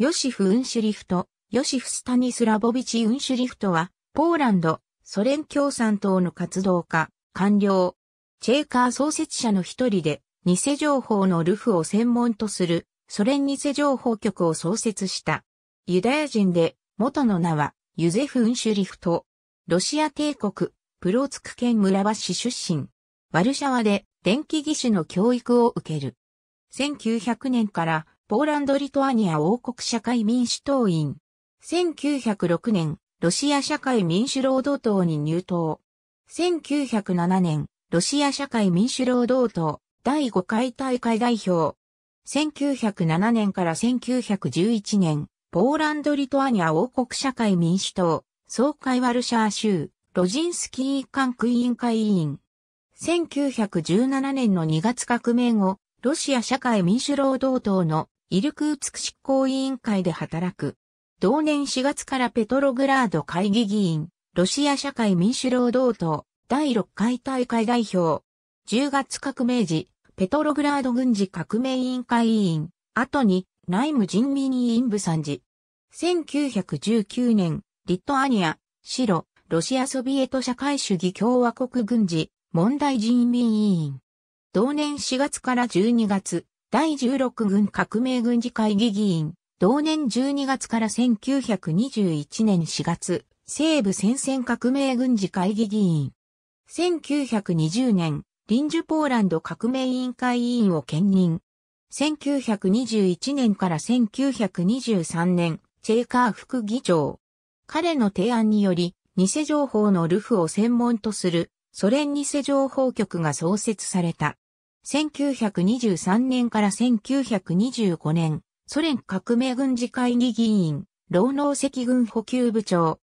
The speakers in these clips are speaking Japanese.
ヨシフ・ウンシュリフト、ヨシフ・スタニスラボビチ・ウンシュリフトは、ポーランド、ソ連共産党の活動家、官僚、チェーカー創設者の一人で、偽情報のルフを専門とする、ソ連偽情報局を創設した。ユダヤ人で、元の名は、ユゼフ・ウンシュリフト。ロシア帝国、プロツク県村橋出身。ワルシャワで電気技師の教育を受ける。1900年からポーランド・リトアニア王国社会民主党員。1906年、ロシア社会民主労働党に入党。1907年、ロシア社会民主労働党第5回大会代表。1907年から1911年、ポーランド・リトアニア王国社会民主党、総会ワルシャー州、ロジンスキー管区委員会委員。1917年の2月革命後、ロシア社会民主労働党のイルクーツク執行委員会で働く。同年4月からペトログラード会議議員、ロシア社会民主労働党、第6回大会代表。10月革命時、ペトログラード軍事革命委員会委員、後に内務人民委員部参事。1919年、リトアニア、白、ロシアソビエト社会主義共和国軍事、問題人民委員。同年4月から12月、第16軍革命軍事会議議員、同年12月から1921年4月、西部戦線革命軍事会議議員。1920年、臨時ポーランド革命委員会委員を兼任。1921年から1923年、チェーカー副議長。彼の提案により、偽情報のルフを専門とするソ連偽情報局が創設された。1923年から1925年、ソ連革命軍事会議議員、労農赤軍補給部長。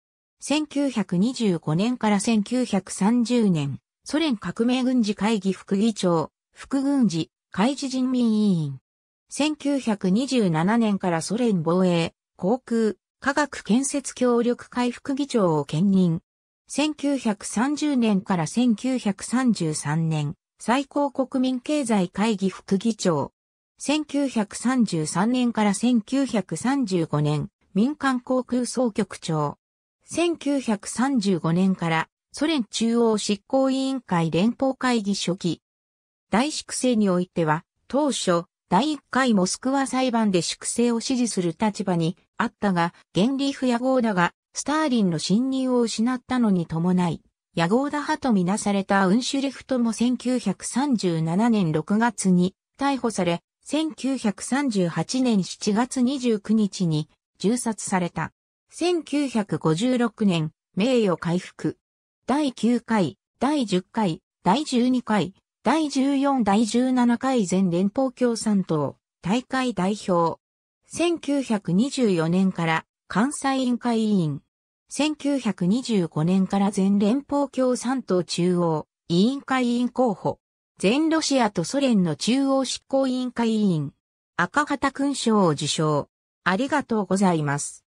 1925年から1930年、ソ連革命軍事会議副議長、副軍事、海事人民委員。1927年からソ連防衛、航空、科学建設協力会副議長を兼任。1930年から1933年、最高国民経済会議副議長。1933年から1935年、民間航空総局長。1935年からソ連中央執行委員会連邦会議初期。大粛清においては、当初、第1回モスクワ裁判で粛清を支持する立場にあったが、原理不野合だが、スターリンの信任を失ったのに伴い、野合田派とみなされたウンシュレフトも1937年6月に逮捕され、1938年7月29日に銃殺された。1956年、名誉回復。第9回、第10回、第12回、第14第17回全連邦共産党大会代表。1924年から関西委員会委員。1925年から全連邦共産党中央委員会委員候補、全ロシアとソ連の中央執行委員会委員、赤旗勲章を受章。ありがとうございます。